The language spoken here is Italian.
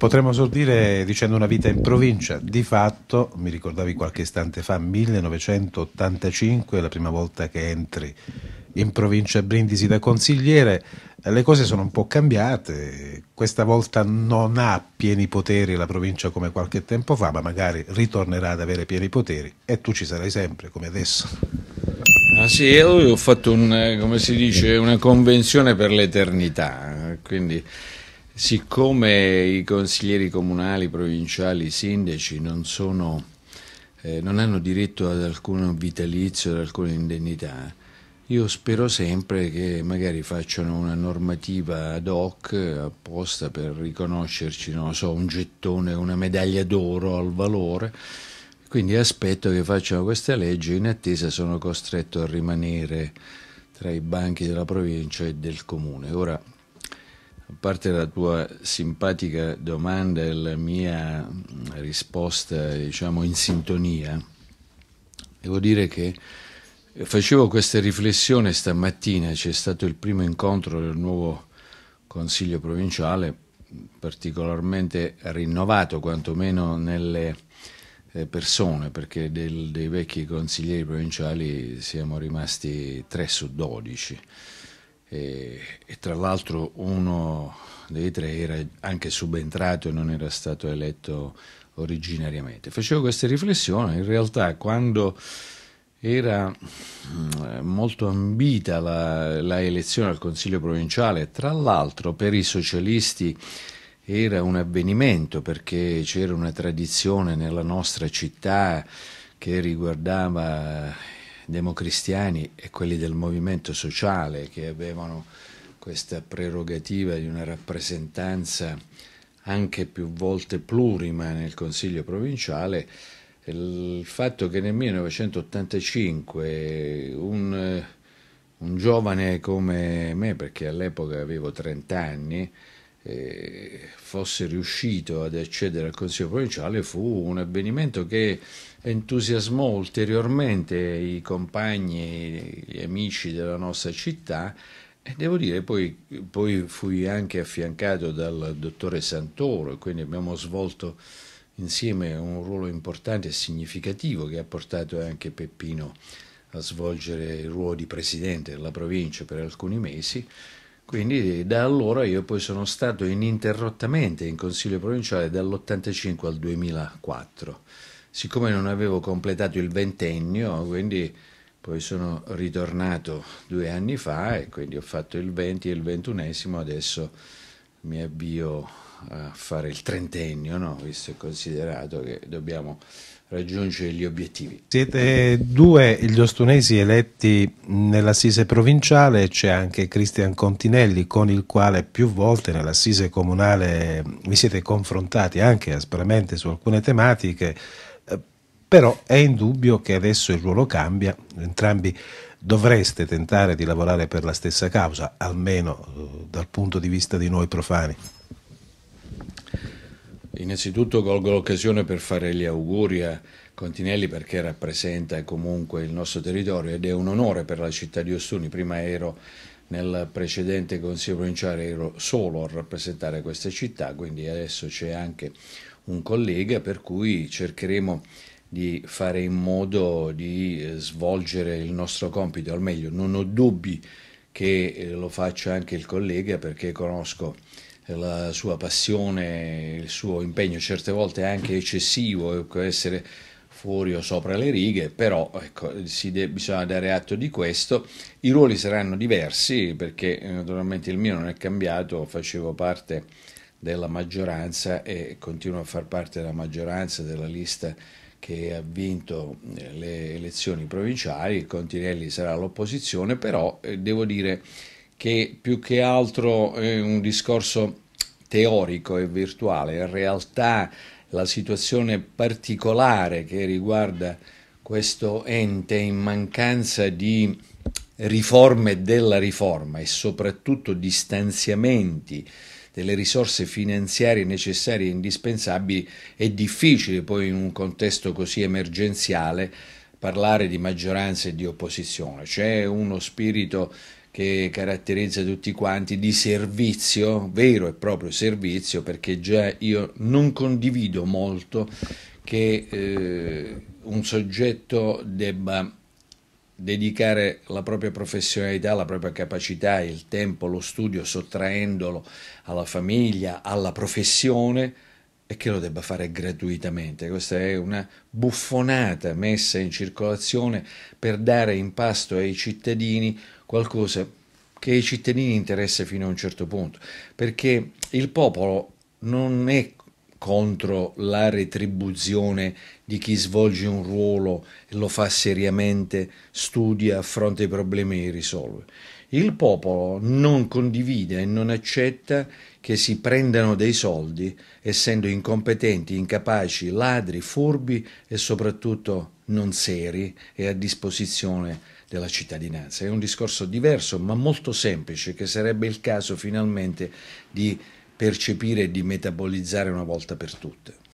Potremmo esordire dicendo una vita in provincia. Di fatto, mi ricordavi qualche istante fa, 1985 è la prima volta che entri in provincia Brindisi da consigliere. Le cose sono un po' cambiate. Questa volta non ha pieni poteri la provincia come qualche tempo fa, ma magari ritornerà ad avere pieni poteri e tu ci sarai sempre come adesso. Ah sì, io ho fatto un, eh, dice, una convenzione per l'eternità, quindi siccome i consiglieri comunali, provinciali, sindaci non, sono, eh, non hanno diritto ad alcun vitalizio, ad alcuna indennità, io spero sempre che magari facciano una normativa ad hoc apposta per riconoscerci, non so, un gettone, una medaglia d'oro al valore. Quindi aspetto che facciano questa legge, in attesa sono costretto a rimanere tra i banchi della provincia e del comune. Ora, a parte la tua simpatica domanda e la mia mm, risposta, diciamo, in sintonia, devo dire che facevo questa riflessione stamattina, c'è stato il primo incontro del nuovo Consiglio provinciale, particolarmente rinnovato quantomeno nelle eh, persone, perché del, dei vecchi consiglieri provinciali siamo rimasti 3 su 12 e, e tra l'altro uno dei tre era anche subentrato e non era stato eletto originariamente. Facevo queste riflessioni, in realtà quando era mm, molto ambita la, la, elezione al Consiglio provinciale, tra l'altro per i socialisti era un avvenimento perché c'era una tradizione nella nostra città che riguardava democristiani e quelli del movimento sociale che avevano questa prerogativa di una rappresentanza anche più volte plurima nel Consiglio provinciale, il fatto che nel 1985 un, un giovane come me, perché all'epoca avevo 30 anni, eh, fosse riuscito ad accedere al Consiglio provinciale fu un avvenimento che entusiasmò ulteriormente i compagni, gli amici della nostra città e devo dire poi, poi fui anche affiancato dal dottore Santoro e quindi abbiamo svolto insieme un ruolo importante e significativo che ha portato anche Peppino a svolgere il ruolo di presidente della provincia per alcuni mesi quindi da allora io poi sono stato ininterrottamente in consiglio provinciale dall'85 al 2004. Siccome non avevo completato il ventennio, quindi poi sono ritornato due anni fa e quindi ho fatto il 20 e il ventunesimo, adesso mi avvio a fare il trentennio, no? visto e considerato che dobbiamo raggiungere gli obiettivi. Siete due gli ostunesi eletti nell'assise provinciale, c'è anche Cristian Continelli con il quale più volte nell'assise comunale vi siete confrontati anche aspramente su alcune tematiche, eh, però è indubbio che adesso il ruolo cambia, entrambi dovreste tentare di lavorare per la stessa causa, almeno eh, dal punto di vista di noi profani. Innanzitutto colgo l'occasione per fare gli auguri a Continelli perché rappresenta comunque il nostro territorio ed è un onore per la città di Ostuni. Prima ero nel precedente consiglio provinciale, ero solo a rappresentare questa città, quindi adesso c'è anche un collega per cui cercheremo di fare in modo di eh, svolgere il nostro compito, al meglio non ho dubbi che eh, lo faccia anche il collega perché conosco la sua passione, il suo impegno certe volte anche eccessivo, ecco, essere fuori o sopra le righe, però ecco, de- bisogna dare atto di questo. I ruoli saranno diversi perché eh, naturalmente il mio non è cambiato, facevo parte della maggioranza e continuo a far parte della maggioranza della lista che ha vinto eh, le elezioni provinciali, Continelli sarà l'opposizione, però eh, devo dire che più che altro è un discorso teorico e virtuale, in realtà la situazione particolare che riguarda questo ente in mancanza di riforme della riforma e soprattutto di stanziamenti delle risorse finanziarie necessarie e indispensabili, è difficile poi in un contesto così emergenziale parlare di maggioranza e di opposizione. C'è uno spirito che caratterizza tutti quanti di servizio, vero e proprio servizio, perché già io non condivido molto che eh, un soggetto debba dedicare la propria professionalità, la propria capacità, il tempo, lo studio, sottraendolo alla famiglia, alla professione e che lo debba fare gratuitamente. Questa è una buffonata messa in circolazione per dare in pasto ai cittadini qualcosa che ai cittadini interessa fino a un certo punto, perché il popolo non è contro la retribuzione di chi svolge un ruolo e lo fa seriamente, studia, affronta i problemi e li risolve. Il popolo non condivide e non accetta che si prendano dei soldi essendo incompetenti, incapaci, ladri, furbi e soprattutto non seri e a disposizione della cittadinanza. È un discorso diverso ma molto semplice che sarebbe il caso finalmente di percepire e di metabolizzare una volta per tutte.